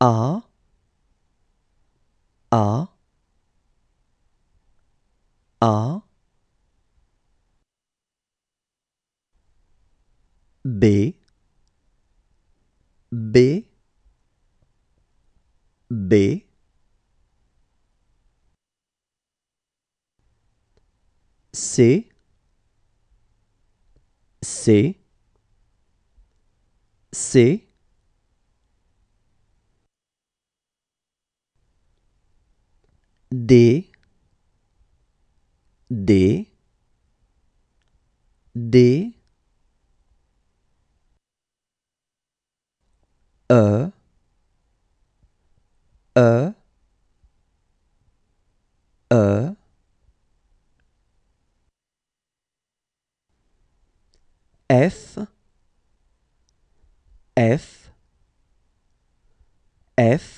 A A A B B B C C C D D D E E E F F F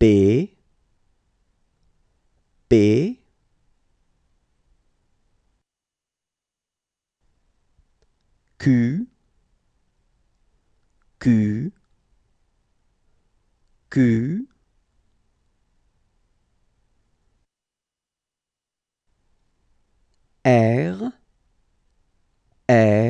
P P Q Q Q R R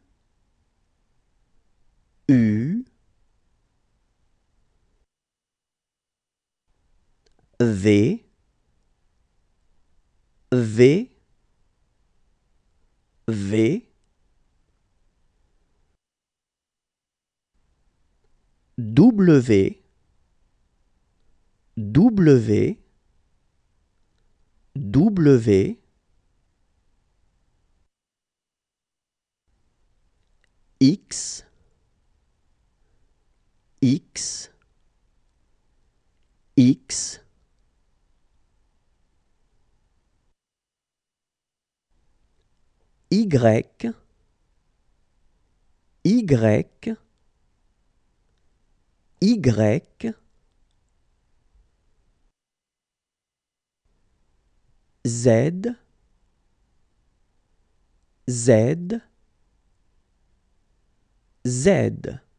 V V V W W W X X X Y, Y, Y, Z, Z, Z.